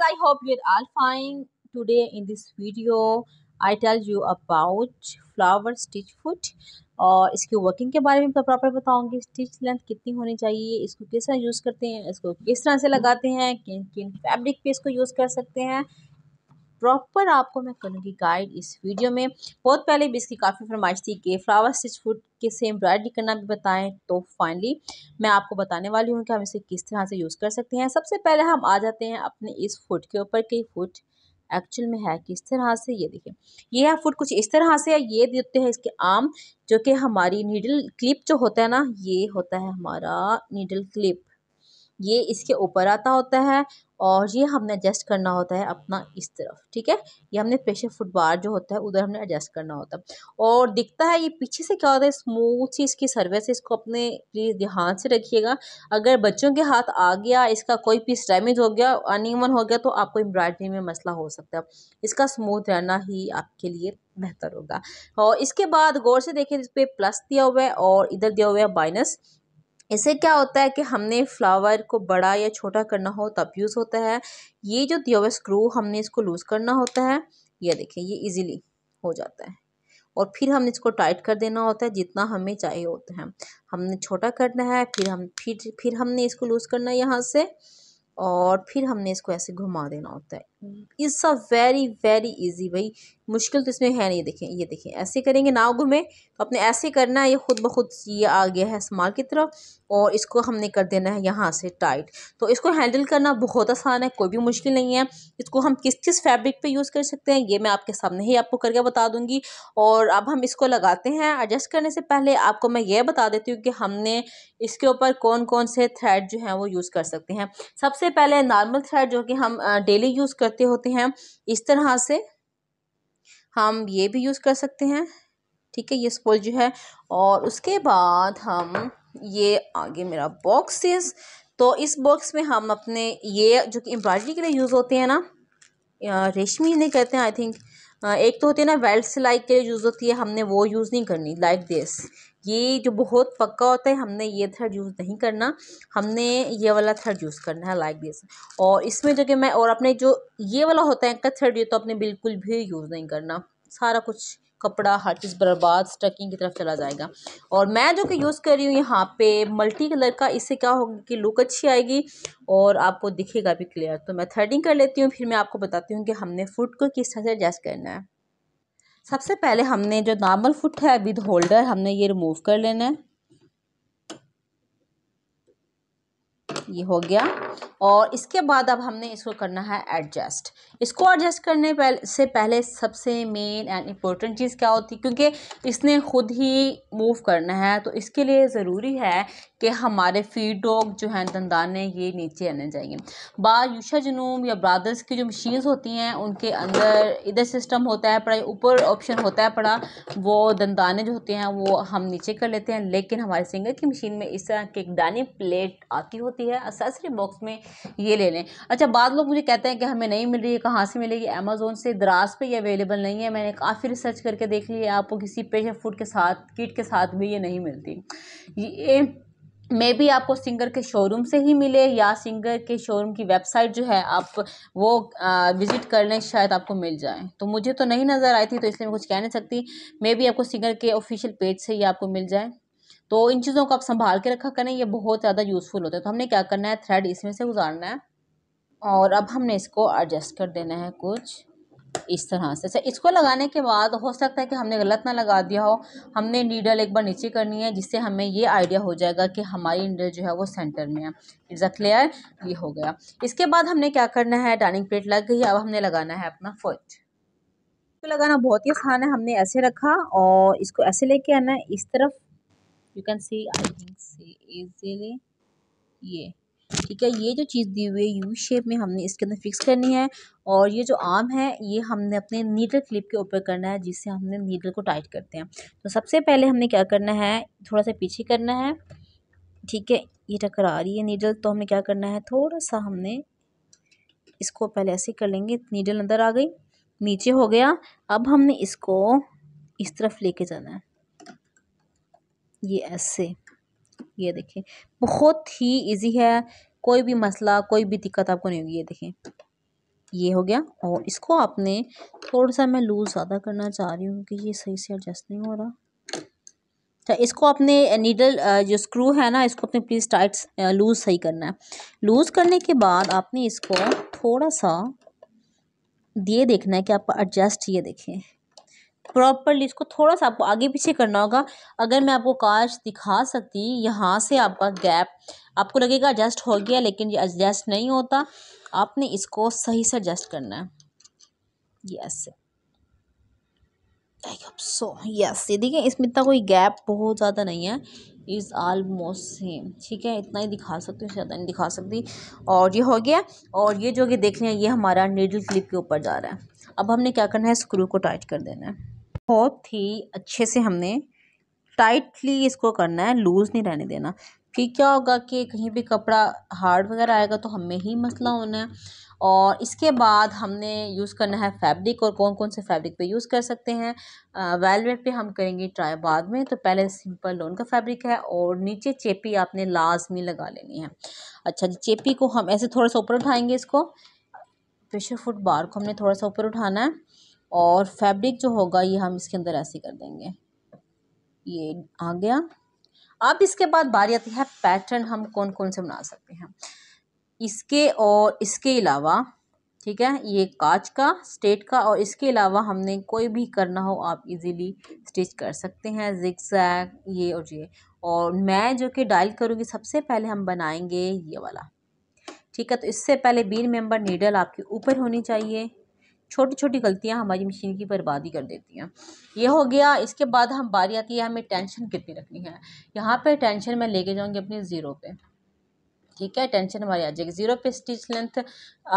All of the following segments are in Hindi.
guys i hope you're all fine today in this video i tell you about flower stitch foot और इसके वर्किंग के बारे में तो प्रॉपर बताऊंगी स्टिच लेंथ कितनी होनी चाहिए इसको किस तरह यूज़ करते हैं इसको किस तरह से लगाते हैं किन किन फैब्रिक पे इसको यूज़ कर सकते हैं प्रॉपर आपको मैं करूँगी गाइड इस वीडियो में बहुत पहले भी इसकी काफ़ी फरमाइश थी कि फ्लावर स्टिच फूड के से एम्ब्रॉयडरी करना भी बताएं तो फाइनली मैं आपको बताने वाली हूँ कि हम इसे किस तरह से यूज़ कर सकते हैं सबसे पहले हम आ जाते हैं अपने इस फूड के ऊपर कि फूड एक्चुअल में है किस तरह से ये देखिए ये है फूड कुछ इस तरह से है ये देते हैं इसके आम जो कि हमारी नीडल क्लिप जो होता है ना ये होता है हमारा नीडल क्लिप ये इसके ऊपर आता होता है और ये हमने एडजस्ट करना होता है अपना इस तरफ ठीक है ये हमने प्रेशर फुटबार जो होता है उधर हमने एडजस्ट करना होता है और दिखता है ये पीछे से क्या होता है स्मूथ सी इसकी सर्विस इसको अपने प्लीज़ ध्यान से रखिएगा अगर बच्चों के हाथ आ गया इसका कोई पीस डैमेज हो गया अनइवन हो गया तो आपको एम्ब्रॉयडरी में मसला हो सकता है इसका स्मूथ रहना ही आपके लिए बेहतर होगा और इसके बाद गौर से देखें इस पर प्लस दिया हुआ है और इधर दिया हुआ है माइनस इससे क्या होता है कि हमने फ्लावर को बड़ा या छोटा करना हो तब यूज़ होता है ये जो दिया हुआ स्क्रू हमने इसको लूज़ करना होता है ये देखें ये इजीली हो जाता है और फिर हमने इसको टाइट कर देना होता है जितना हमें चाहिए होता है हमने छोटा करना है फिर हम फिर फिर हमने इसको लूज़ करना है यहाँ से और फिर हमने इसको ऐसे घुमा देना होता है is a very very easy भाई मुश्किल तो इसमें है नहीं देखें ये देखें ऐसे करेंगे नाव में तो आपने ऐसे करना है ये खुद ब खुद ये आ गया है इस्तेमाल की तरफ और इसको हमने कर देना है यहाँ से टाइट तो इसको हैंडल करना बहुत आसान है कोई भी मुश्किल नहीं है इसको हम किस किस फैब्रिक पे यूज़ कर सकते हैं ये मैं आपके सामने ही आपको करके बता दूँगी और अब हम इसको लगाते हैं एडजस्ट करने से पहले आपको मैं ये बता देती हूँ कि हमने इसके ऊपर कौन कौन से थ्रेड जो हैं वो यूज़ कर सकते हैं सबसे पहले नॉर्मल थ्रेड जो कि हम डेली यूज़ कर करते होते हैं इस तरह से हम ये भी यूज़ कर सकते हैं ठीक है ये स्पोज जो है और उसके बाद हम ये आगे मेरा बॉक्सेस तो इस बॉक्स में हम अपने ये जो कि एम्ब्रॉयडरी के लिए यूज़ होते हैं ना रेशमी नहीं कहते हैं आई थिंक एक तो होती है ना वेल्ट सिलाई के लिए यूज़ होती है हमने वो यूज़ नहीं करनी लाइक दिस ये जो बहुत पक्का होता है हमने ये थर्ड यूज़ नहीं करना हमने ये वाला थर्ड यूज़ करना है लाइक दिस और इसमें जो कि मैं और अपने जो ये वाला होता है एंकर थर्ड ये तो अपने बिल्कुल भी यूज़ नहीं करना सारा कुछ कपड़ा हर चीज़ बर्बाद स्टकिंग की तरफ चला जाएगा और मैं जो कि यूज़ कर रही हूँ यहाँ पे मल्टी कलर का इससे क्या होगा कि लुक अच्छी आएगी और आपको दिखेगा भी क्लियर तो मैं थर्डिंग कर लेती हूँ फिर मैं आपको बताती हूँ कि हमने फूड को किस तरह से एडजस्ट करना है सबसे पहले हमने जो नॉर्मल फुट है विद होल्डर हमने ये रिमूव कर लेना है ये हो गया और इसके बाद अब हमने इसको करना है एडजस्ट इसको एडजस्ट करने से पहले सबसे मेन एंड इम्पोर्टेंट चीज़ क्या होती है क्योंकि इसने ख़ुद ही मूव करना है तो इसके लिए ज़रूरी है कि हमारे फीड डॉग जो हैं दंदाने ये नीचे आने चाहिए बायूशा जुनूम या ब्रादर्स की जो मशीन्स होती हैं उनके अंदर इधर सिस्टम होता है पड़ा ऊपर ऑप्शन होता है पड़ा वो दंदाने जो होते हैं वो हम नीचे कर लेते हैं लेकिन हमारे सिंगर की मशीन में इस तरह की एक दानी प्लेट आती होती है है असेसरी बॉक्स में ये ले लें अच्छा बाद लोग मुझे कहते हैं कि हमें नहीं मिल रही है कहाँ से मिलेगी अमेज़ोन से दराज पे ये अवेलेबल नहीं है मैंने काफ़ी रिसर्च करके देख ली है आपको किसी पेशा फूड के साथ किट के साथ भी ये नहीं मिलती ये मे भी आपको सिंगर के शोरूम से ही मिले या सिंगर के शोरूम की वेबसाइट जो है आप वो विज़िट कर लें शायद आपको मिल जाए तो मुझे तो नहीं नज़र आई थी तो इसलिए मैं कुछ कह नहीं सकती मे भी आपको सिंगर के ऑफिशियल पेज से ही आपको मिल जाए तो इन चीज़ों को आप संभाल के रखा करें ये बहुत ज़्यादा यूज़फुल होता है तो हमने क्या करना है थ्रेड इसमें से गुजारना है और अब हमने इसको एडजस्ट कर देना है कुछ इस तरह से अच्छा इसको लगाने के बाद हो सकता है कि हमने गलत ना लगा दिया हो हमने नीडल एक बार नीचे करनी है जिससे हमें ये आइडिया हो जाएगा कि हमारी नीडल जो है वो सेंटर में है इट्स अ क्लियर ये हो गया इसके बाद हमने क्या करना है डाइनिंग प्लेट लग गई अब हमने लगाना है अपना फर्स्ट इसको तो लगाना बहुत ही आसान है हमने ऐसे रखा और इसको ऐसे लेके आना है इस तरफ you can see I think see easily ये ठीक है ये जो चीज़ दी हुई है यू शेप में हमने इसके अंदर फिक्स करनी है और ये जो आर्म है ये हमने अपने नीडल क्लिप के ऊपर करना है जिससे हमने नीडल को टाइट करते हैं तो सबसे पहले हमने क्या करना है थोड़ा सा पीछे करना है ठीक है ये टकरा रही है नीडल तो हमने क्या करना है थोड़ा सा हमने इसको पहले ऐसे कर लेंगे नीडल अंदर आ गई नीचे हो गया अब हमने इसको इस तरफ लेके जाना है ये ऐसे ये देखें बहुत ही इजी है कोई भी मसला कोई भी दिक्कत आपको नहीं होगी ये देखें ये हो गया और इसको आपने थोड़ा सा मैं लूज़ ज़्यादा करना चाह रही हूँ कि ये सही से एडजस्ट नहीं हो रहा अच्छा इसको आपने नीडल जो स्क्रू है ना इसको अपने प्लीज़ टाइट लूज़ सही करना है लूज़ करने के बाद आपने इसको थोड़ा सा ये देखना है कि आप एडजस्ट ये देखें प्रॉपरली इसको थोड़ा सा आपको आगे पीछे करना होगा अगर मैं आपको काश दिखा सकती यहाँ से आपका गैप आपको लगेगा एडजस्ट हो गया लेकिन ये एडजस्ट नहीं होता आपने इसको सही से एडजस्ट करना है यस सो यस ये देखिए इसमें इतना कोई गैप बहुत ज़्यादा नहीं है इज़ आलमोस्ट सेम ठीक है इतना ही दिखा सकती हूँ ज़्यादा नहीं दिखा सकती और ये हो गया और ये जो कि देख रहे हैं ये हमारा नीडल क्लिप के ऊपर जा रहा है अब हमने क्या करना है स्क्रू को टाइट कर देना है बहुत ही अच्छे से हमने टाइटली इसको करना है लूज़ नहीं रहने देना फिर क्या होगा कि कहीं भी कपड़ा हार्ड वगैरह आएगा तो हमें ही मसला होना है और इसके बाद हमने यूज़ करना है फैब्रिक और कौन कौन से फैब्रिक पे यूज़ कर सकते हैं वेलवेट पे हम करेंगे ट्राई बाद में तो पहले सिंपल लोन का फैब्रिक है और नीचे चेपी आपने लाजमी लगा लेनी है अच्छा जी चेपी को हम ऐसे थोड़ा सा ऊपर उठाएंगे इसको प्रेशर फुट बार को हमने थोड़ा सा ऊपर उठाना है और फैब्रिक जो होगा ये हम इसके अंदर ऐसे कर देंगे ये आ गया अब इसके बाद बारी आती है पैटर्न हम कौन कौन से बना सकते हैं इसके और इसके अलावा ठीक है ये कांच का स्टेट का और इसके अलावा हमने कोई भी करना हो आप इजीली स्टिच कर सकते हैं जिक जैक ये और ये और मैं जो कि डायल करूँगी सबसे पहले हम बनाएंगे ये वाला ठीक है तो इससे पहले बीन मेंबर नीडल आपके ऊपर होनी चाहिए छोटी छोटी गलतियाँ हमारी मशीन की बर्बादी कर देती हैं ये हो गया इसके बाद हम बारी आती है हमें टेंशन कितनी रखनी है यहाँ पे टेंशन मैं लेके जाऊँगी अपने ज़ीरो पे ठीक है टेंशन हमारी आ जाएगी ज़ीरो पे स्टिच लेंथ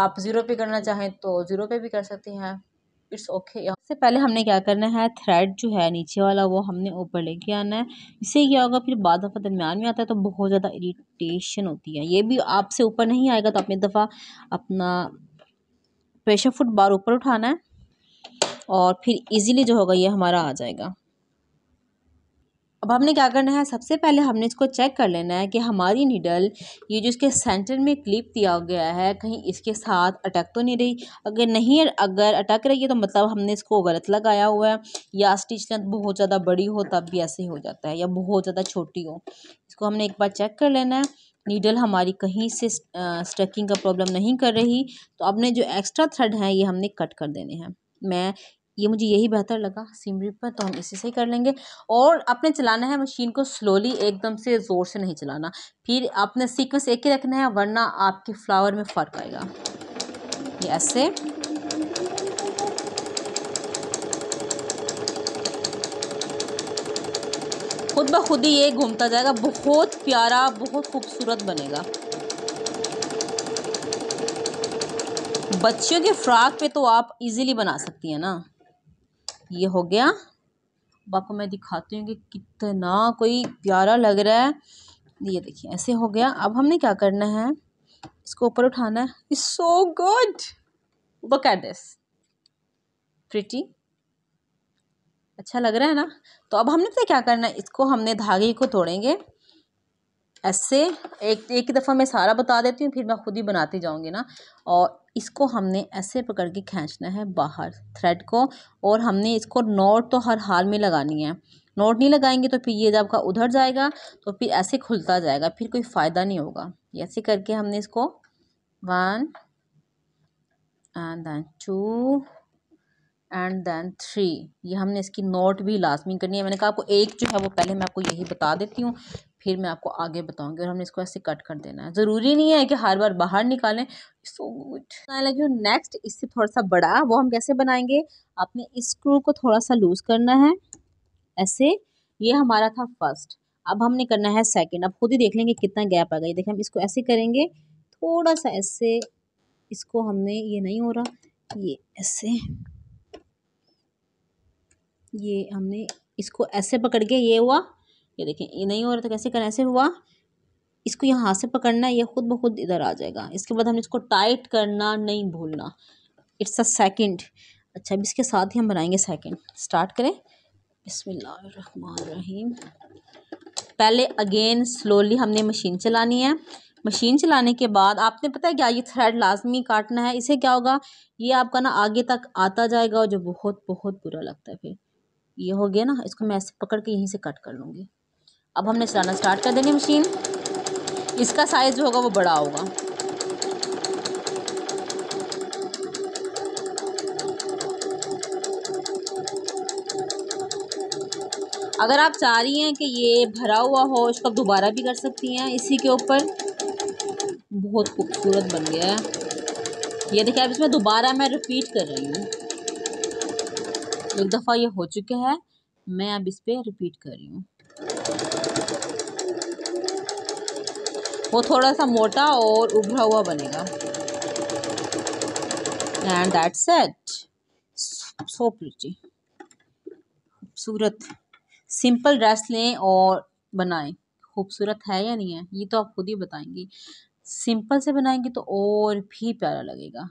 आप ज़ीरो पे करना चाहें तो ज़ीरो पे भी कर सकते हैं इट्स ओके यहाँ सबसे पहले हमने क्या करना है थ्रेड जो है नीचे वाला वो हमने ऊपर लेके आना है इससे क्या होगा फिर बाद दफ़ा दरमियान में आता है तो बहुत ज़्यादा इरीटेशन होती है ये भी आपसे ऊपर नहीं आएगा तो अपनी दफ़ा अपना प्रेशर फुट बार ऊपर उठाना है और फिर इजीली जो होगा ये हमारा आ जाएगा अब हमने क्या करना है सबसे पहले हमने इसको चेक कर लेना है कि हमारी नीडल ये जो इसके सेंटर में क्लिप दिया गया है कहीं इसके साथ अटक तो नहीं रही अगर नहीं अगर अटक रही है तो मतलब हमने इसको गलत लगाया हुआ है या स्टिच लेंथ बहुत ज़्यादा बड़ी हो तब भी ऐसे ही हो जाता है या बहुत ज़्यादा छोटी हो इसको हमने एक बार चेक कर लेना है नीडल हमारी कहीं से स्टकिंग का प्रॉब्लम नहीं कर रही तो अपने जो एक्स्ट्रा थ्रेड हैं ये हमने कट कर देने हैं मैं ये मुझे यही बेहतर लगा सिमरी रिप पर तो हम इसी से कर लेंगे और अपने चलाना है मशीन को स्लोली एकदम से ज़ोर से नहीं चलाना फिर आपने सीक्वेंस एक ही रखना है वरना आपके फ्लावर में फ़र्क आएगा ये ऐसे खुद ब खुद ही ये घूमता जाएगा बहुत प्यारा बहुत खूबसूरत बनेगा बच्चियों के फ्राक पे तो आप इजीली बना सकती हैं ना ये हो गया अब आपको मैं दिखाती हूँ कि कितना कोई प्यारा लग रहा है ये देखिए ऐसे हो गया अब हमने क्या करना है इसको ऊपर उठाना है is so good look at this pretty अच्छा लग रहा है ना तो अब हमने पता क्या करना है इसको हमने धागे को तोड़ेंगे ऐसे एक एक दफ़ा मैं सारा बता देती हूँ फिर मैं खुद ही बनाती जाऊँगी ना और इसको हमने ऐसे पकड़ के खींचना है बाहर थ्रेड को और हमने इसको नोट तो हर हाल में लगानी है नोट नहीं लगाएंगे तो फिर ये जब का उधर जाएगा तो फिर ऐसे खुलता जाएगा फिर कोई फ़ायदा नहीं होगा ऐसे करके हमने इसको one and two and then three ये हमने इसकी नोट भी लाजमी करनी है मैंने कहा आपको एक जो है वो पहले मैं आपको यही बता देती हूँ फिर मैं आपको आगे बताऊँगी और हमने इसको ऐसे कट कर देना है ज़रूरी नहीं है कि हर बार बाहर निकालें सो गुड लगी नेक्स्ट इससे थोड़ा सा बड़ा वो हम कैसे बनाएंगे आपने इस स्क्रू को थोड़ा सा लूज़ करना है ऐसे ये हमारा था फर्स्ट अब हमने करना है सेकेंड अब खुद ही देख लेंगे कितना गैप आ गया देखिए हम इसको ऐसे करेंगे थोड़ा सा ऐसे इसको हमने ये नहीं हो रहा ये ऐसे ये हमने इसको ऐसे पकड़ के ये हुआ ये देखें ये नहीं हो रहा तो कैसे करें ऐसे हुआ इसको यहाँ हाथ से पकड़ना है ये खुद ब खुद इधर आ जाएगा इसके बाद हमने इसको टाइट करना नहीं भूलना इट्स अ सेकंड अच्छा अब इसके साथ ही हम बनाएंगे सेकंड स्टार्ट करें बसमीम पहले अगेन स्लोली हमने मशीन चलानी है मशीन चलाने के बाद आपने पता है क्या ये थ्रेड लाजमी काटना है इसे क्या होगा ये आपका ना आगे तक आता जाएगा और जो बहुत बहुत बुरा लगता है फिर ये हो गया ना इसको मैं ऐसे पकड़ के यहीं से कट कर लूँगी अब हमने चलाना स्टार्ट कर देंगे मशीन इसका साइज़ जो होगा वो बड़ा होगा अगर आप चाह रही हैं कि ये भरा हुआ हो इसको आप दोबारा भी कर सकती हैं इसी के ऊपर बहुत खूबसूरत बन गया है ये देखिए अब इसमें दोबारा मैं रिपीट कर रही हूँ एक दफ़ा ये हो चुका है मैं अब इस पर रिपीट कर रही हूँ वो थोड़ा सा मोटा और उभरा हुआ बनेगा and that set so pretty खूबसूरत सिंपल ड्रेस लें और बनाएं खूबसूरत है या नहीं है ये तो आप खुद ही बताएंगी सिंपल से बनाएंगे तो और भी प्यारा लगेगा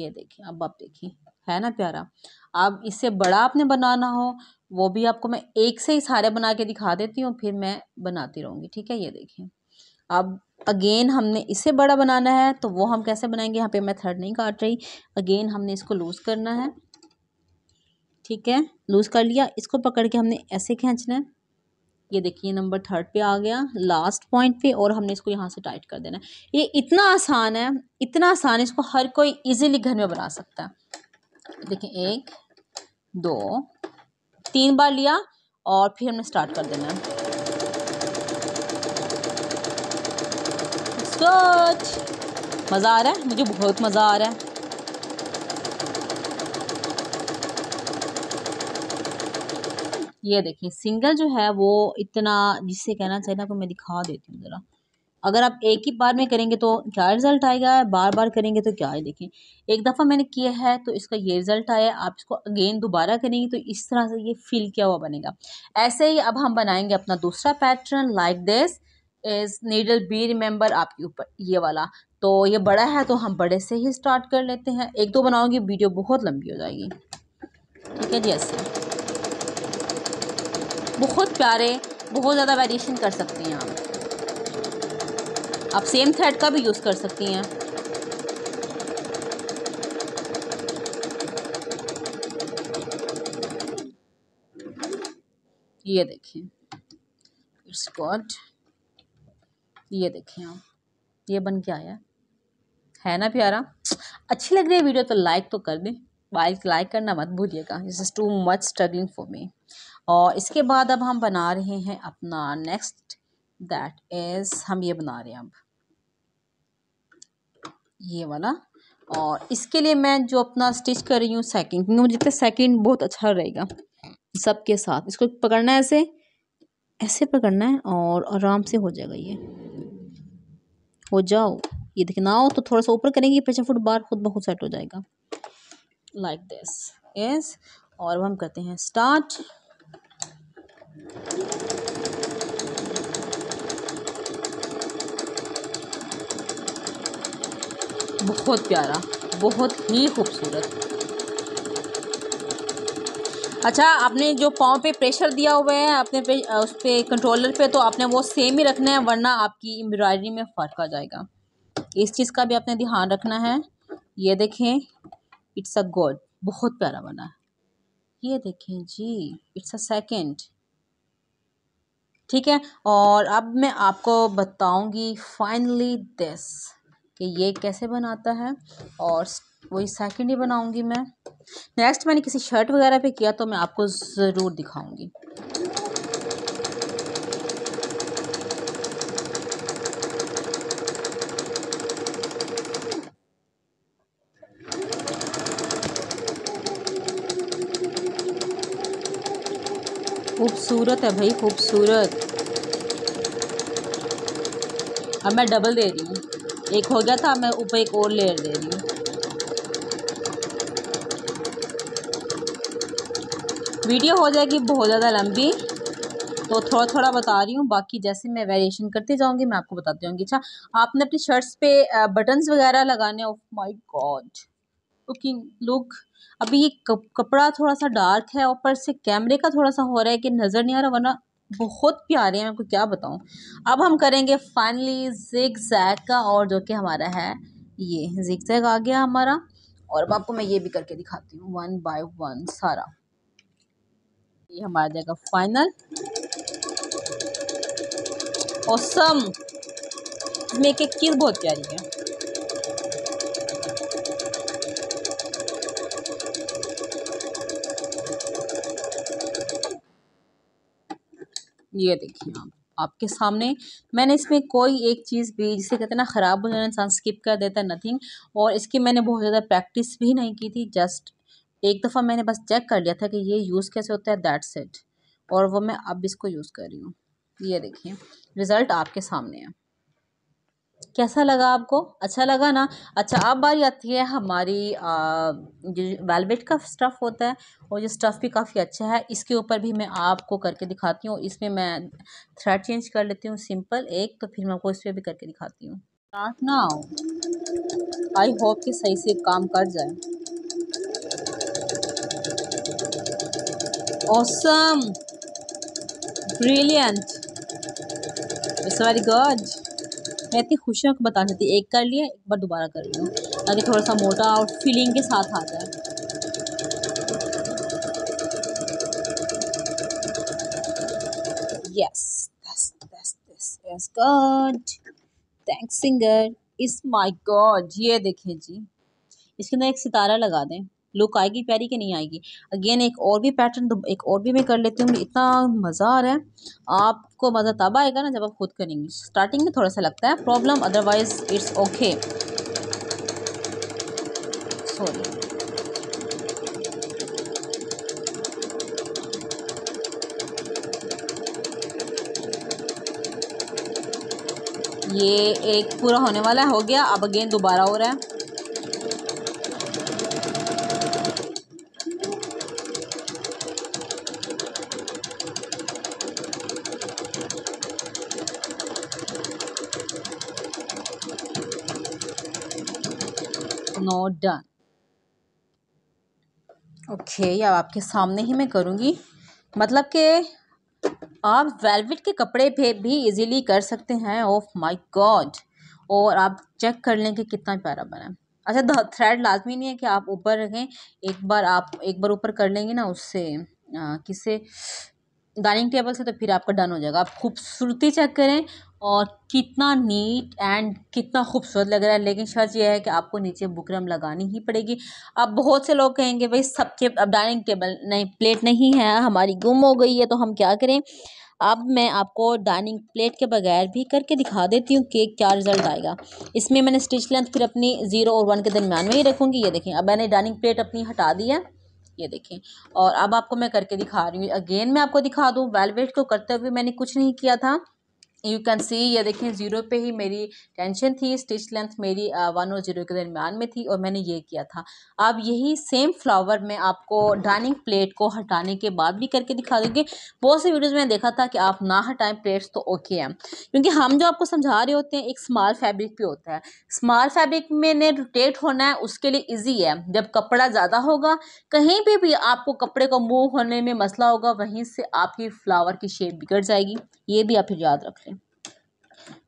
ये देखिए अब आप देखिए है ना प्यारा अब इससे बड़ा आपने बनाना हो वो भी आपको मैं एक से ही सारे बना के दिखा देती हूँ फिर मैं बनाती रहूँगी ठीक है ये देखें अब अगेन हमने इससे बड़ा बनाना है तो वो हम कैसे बनाएंगे यहाँ पे मैं थर्ड नहीं काट रही अगेन हमने इसको लूज़ करना है ठीक है लूज़ कर लिया इसको पकड़ के हमने ऐसे खींचना है ये देखिए नंबर थर्ड पे आ गया लास्ट पॉइंट पे और हमने इसको यहाँ से टाइट कर देना है ये इतना आसान है इतना आसान है इसको हर कोई ईजिली घर में बना सकता है देखें एक दो तीन बार लिया और फिर हमने स्टार्ट कर देना सच मज़ा आ रहा है मुझे बहुत मज़ा आ रहा है ये देखिए सिंगल जो है वो इतना जिससे कहना चाहिए ना आपको मैं दिखा देती हूँ ज़रा अगर आप एक ही बार में करेंगे तो क्या रिज़ल्ट आएगा बार बार करेंगे तो क्या है देखें एक दफ़ा मैंने किया है तो इसका ये रिज़ल्ट आया आप इसको अगेन दोबारा करेंगे तो इस तरह से ये फिल किया हुआ बनेगा ऐसे ही अब हम बनाएंगे अपना दूसरा pattern like this is needle be remember आपके ऊपर ये वाला तो ये बड़ा है तो हम बड़े से ही स्टार्ट कर लेते हैं एक दो बनाओगे वीडियो बहुत लंबी हो जाएगी ठीक है जी ऐसे बहुत प्यारे बहुत ज़्यादा वेरिएशन कर सकते हैं आप आप सेम थ्रेड का भी यूज़ कर सकती हैं ये देखिए इट्स गॉड ये देखिए आप ये बन के आया है ना प्यारा अच्छी लग रही है वीडियो तो लाइक तो कर दें लाइक लाइक करना मत भूलिएगा this is too much struggling for me और इसके बाद अब हम बना रहे हैं अपना नेक्स्ट दैट इज़ हम ये बना रहे हैं अब ये वाला और इसके लिए मैं जो अपना स्टिच कर रही हूँ सेकंड क्योंकि मुझे लगता है सेकंड बहुत अच्छा रहेगा सबके साथ इसको पकड़ना है ऐसे ऐसे पकड़ना है और आराम से हो जाएगा ये हो जाओ ये देखना हो तो थोड़ा सा ऊपर करेंगे पीछे फुट बार खुद बहुत सेट हो जाएगा लाइक दिस यस और हम करते हैं स्टार्ट बहुत प्यारा बहुत ही खूबसूरत अच्छा आपने जो पाँव पे प्रेशर दिया हुआ है अपने पे उस पर कंट्रोलर पे तो आपने वो सेम ही रखना है वरना आपकी एम्ब्रॉयडरी में फ़र्क आ जाएगा इस चीज़ का भी आपने ध्यान रखना है ये देखें इट्स अ गोड बहुत प्यारा बना है ये देखें जी इट्स अ सेकंड ठीक है और अब मैं आपको बताऊंगी फाइनली दिस कि ये कैसे बनाता है और वही सेकेंड ही बनाऊंगी मैं नेक्स्ट मैंने किसी शर्ट वगैरह पे किया तो मैं आपको ज़रूर दिखाऊंगी खूबसूरत है भाई खूबसूरत अब मैं डबल दे रही हूँ एक हो गया था मैं ऊपर एक और लेयर दे रही हूँ वीडियो हो जाएगी बहुत ज़्यादा लंबी तो थोड़ा थोड़ा बता रही हूँ बाकी जैसे मैं वेरिएशन करती जाऊँगी मैं आपको बताती जाऊँगी अच्छा आपने अपनी शर्ट्स पे बटन्स वगैरह लगाने oh my god cooking look अभी ये कपड़ा थोड़ा सा डार्क है ऊपर से कैमरे का थोड़ा सा हो रहा है कि नज़र नहीं आ रहा वरना बहुत प्यारे हैं मैं आपको क्या बताऊं अब हम करेंगे फाइनली जिग जैक का और जो कि हमारा है ये जिग जैग आ गया हमारा और अब आपको मैं ये भी करके दिखाती हूँ वन बाय वन सारा ये हमारा जाएगा फाइनल और सम एक एक चीज़ बहुत प्यारी है ये देखिए आप आपके सामने मैंने इसमें कोई एक चीज़ भी जिसे कहते हैं ना ख़राब हो जाना इंसान स्किप कर देता है नथिंग और इसकी मैंने बहुत ज़्यादा प्रैक्टिस भी नहीं की थी जस्ट एक दफ़ा मैंने बस चेक कर लिया था कि ये यूज़ कैसे होता है दैट सेट और वो मैं अब इसको यूज़ कर रही हूँ ये देखिए रिज़ल्ट आपके सामने है कैसा लगा आपको अच्छा लगा ना अच्छा अब बारी आती है हमारी जो वेलवेट का स्टफ़ होता है और ये स्टफ़ भी काफ़ी अच्छा है इसके ऊपर भी मैं आपको करके दिखाती हूँ इसमें मैं थ्रेड चेंज कर लेती हूँ सिंपल एक तो फिर मैं आपको इस पर भी करके दिखाती हूँ स्टार्ट ना हो आई होप कि सही से काम कर जाए awesome brilliant it's very good मैं इतनी खुशी आपको बता सकती एक कर लिया एक बार दोबारा कर लिया ताकि थोड़ा सा मोटा और फीलिंग के साथ आ जाए yes yes god thanks singer इस माय गॉड ये देखें जी इसके अंदर एक सितारा लगा दें लुक आएगी प्यारी कि नहीं आएगी अगेन एक और भी पैटर्न एक और भी मैं कर लेती हूँ इतना मज़ा आ रहा है आपको मज़ा तब आएगा ना जब आप खुद करेंगे स्टार्टिंग में थोड़ा सा लगता है problem otherwise it's okay sorry ये एक पूरा होने वाला है हो गया अब अगेन दोबारा हो रहा है नॉट डन ओके अब आपके सामने ही मैं करूँगी मतलब कि आप वेलवेट के कपड़े पे भी इजीली कर सकते हैं ऑफ माय गॉड और आप चेक कर लें कि कितना प्यारा बना है अच्छा थ्रेड लाजमी नहीं है कि आप ऊपर रखें एक बार आप एक बार ऊपर कर लेंगे ना उससे किसे डाइनिंग टेबल से तो फिर आपका डन हो जाएगा आप खूबसूरती चेक करें और कितना नीट एंड कितना खूबसूरत लग रहा है लेकिन शर्त यह है कि आपको नीचे बुकरम लगानी ही पड़ेगी अब बहुत से लोग कहेंगे भाई सबके अब डाइनिंग टेबल नहीं प्लेट नहीं है हमारी गुम हो गई है तो हम क्या करें अब मैं आपको डाइनिंग प्लेट के बगैर भी करके दिखा देती हूँ कि क्या रिज़ल्ट आएगा इसमें मैंने स्टिच लेंथ फिर अपनी ज़ीरो और वन के दरमियान में ही रखूँगी ये देखें अब मैंने डाइनिंग प्लेट अपनी हटा दी है ये देखें और अब आपको मैं करके दिखा रही हूँ अगेन मैं आपको दिखा दूँ वेलवेट को तो करते हुए मैंने कुछ नहीं किया था यू कैन सी ये देखें ज़ीरो पे ही मेरी टेंशन थी स्टिच लेंथ मेरी वन और ज़ीरो के दरमियान में थी और मैंने ये किया था अब यही सेम फ्लावर मैं आपको डाइनिंग प्लेट को हटाने के बाद भी करके दिखा दूँगी बहुत सी वीडियोज़ में देखा था कि आप ना हटाएं प्लेट्स तो ओके हैं क्योंकि हम जो आपको समझा रहे होते हैं एक स्मॉल फैब्रिक भी होता है स्मॉल फैब्रिक में ने रोटेट होना है उसके लिए ईजी है जब कपड़ा ज़्यादा होगा कहीं पर भी, भी आपको कपड़े को मूव होने में मसला होगा वहीं से आपकी फ्लावर की शेप बिगड़ जाएगी ये भी आप याद रख लें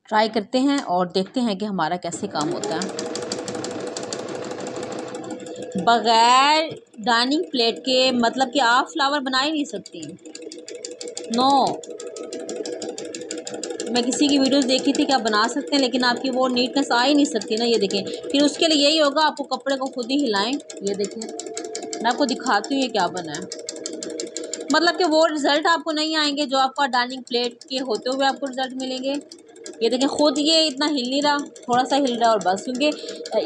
ट्राई करते हैं और देखते हैं कि हमारा कैसे काम होता है बग़ैर डाइनिंग प्लेट के मतलब कि आप फ्लावर बना ही नहीं सकती नो मैं किसी की वीडियोस देखी थी कि आप बना सकते हैं लेकिन आपकी वो नीटनेस आ ही नहीं सकती ना ये देखें फिर उसके लिए यही होगा आपको कपड़े को खुद ही हिलाएं ये देखें मैं आपको दिखाती हूँ ये क्या बना है मतलब कि वो रिज़ल्ट आपको नहीं आएंगे जो आपका डाइनिंग प्लेट के होते हुए आपको रिज़ल्ट मिलेंगे ये देखें खुद ये इतना हिल नहीं रहा थोड़ा सा हिल रहा और बस क्योंकि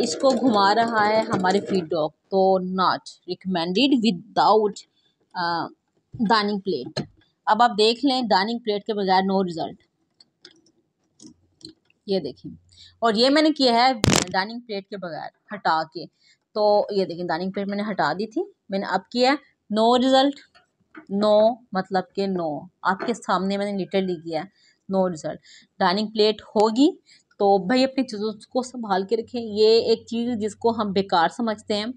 इसको घुमा रहा है हमारे फीड डॉग तो not recommended without dining plate अब आप देख लें डाइनिंग प्लेट के बगैर नो रिज़ल्ट ये देखें और ये मैंने किया है डाइनिंग प्लेट के बगैर हटा के तो ये देखें डाइनिंग प्लेट मैंने हटा दी थी मैंने अब किया नो रिज़ल्ट नो मतलब के नो आपके सामने मैंने लिटरली किया है नो रिजल्ट डाइनिंग प्लेट होगी तो भाई अपनी चीज़ों को संभाल के रखें ये एक चीज़ जिसको हम बेकार समझते हैं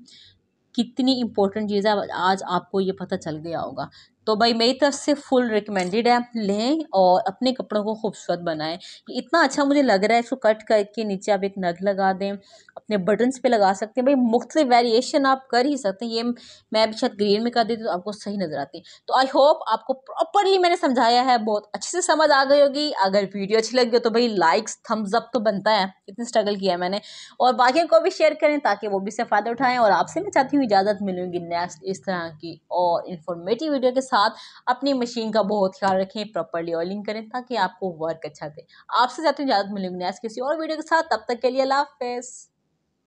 कितनी इम्पोर्टेंट चीज़ है आज आपको ये पता चल गया होगा तो भाई मेरी तरफ से फुल रिकमेंडेड है लें और अपने कपड़ों को खूबसूरत बनाएं इतना अच्छा मुझे लग रहा है इसको कट करके नीचे आप एक नग लगा दें अपने बटन्स पे लगा सकते हैं भाई मुख्त वेरिएशन आप कर ही सकते हैं ये मैं भी शायद ग्रीन में कर देती तो आपको सही नज़र आती तो आई होप आपको प्रॉपरली मैंने समझाया है बहुत अच्छे से समझ आ गई होगी अगर वीडियो अच्छी लगी हो तो भाई लाइक्स थम्स अप तो बनता है इतना स्ट्रगल किया है मैंने और बाकी को भी शेयर करें ताकि वो भी इससे फ़ायदा उठाएँ और आपसे मैं चाहती हूँ इजाज़त मिलूंगी नेक्स्ट इस तरह की और इन्फॉर्मेटिव वीडियो के साथ अपनी मशीन का बहुत ख्याल रखें प्रॉपरली ऑयलिंग करें ताकि आपको वर्क अच्छा दे आपसे जाते हैं इजाज़त मिलेगी नेक्स्ट किसी और वीडियो के साथ तब तक के लिए अल्लाह हाफिज़